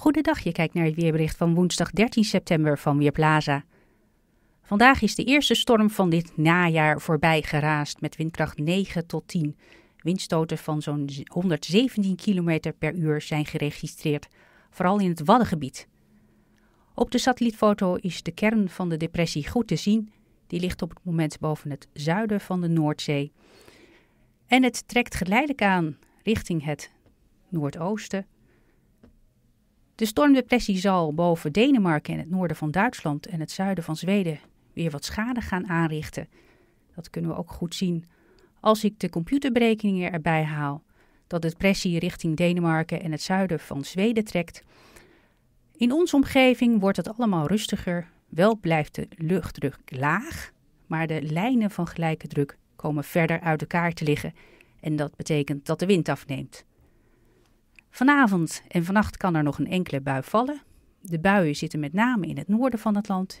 Goedendag, je kijkt naar het weerbericht van woensdag 13 september van Weerplaza. Vandaag is de eerste storm van dit najaar voorbij geraast met windkracht 9 tot 10. Windstoten van zo'n 117 km per uur zijn geregistreerd, vooral in het Waddengebied. Op de satellietfoto is de kern van de depressie goed te zien. Die ligt op het moment boven het zuiden van de Noordzee. En het trekt geleidelijk aan richting het noordoosten de stormdepressie zal boven Denemarken en het noorden van Duitsland en het zuiden van Zweden weer wat schade gaan aanrichten. Dat kunnen we ook goed zien als ik de computerberekeningen erbij haal dat de depressie richting Denemarken en het zuiden van Zweden trekt. In onze omgeving wordt het allemaal rustiger. Wel blijft de luchtdruk laag, maar de lijnen van gelijke druk komen verder uit elkaar te liggen. En dat betekent dat de wind afneemt. Vanavond en vannacht kan er nog een enkele bui vallen. De buien zitten met name in het noorden van het land.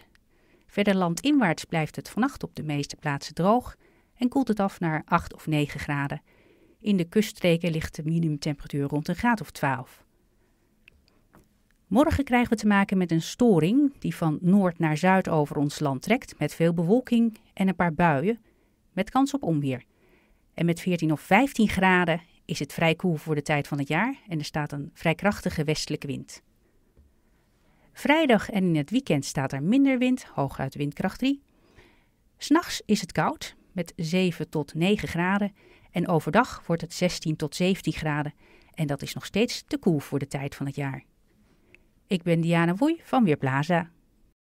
Verder landinwaarts blijft het vannacht op de meeste plaatsen droog en koelt het af naar 8 of 9 graden. In de kuststreken ligt de minimumtemperatuur rond een graad of 12. Morgen krijgen we te maken met een storing die van noord naar zuid over ons land trekt met veel bewolking en een paar buien, met kans op onweer. En met 14 of 15 graden is het vrij koel voor de tijd van het jaar en er staat een vrij krachtige westelijke wind. Vrijdag en in het weekend staat er minder wind, hooguit windkracht 3. S'nachts is het koud met 7 tot 9 graden en overdag wordt het 16 tot 17 graden en dat is nog steeds te koel voor de tijd van het jaar. Ik ben Diana Woei van Weerplaza.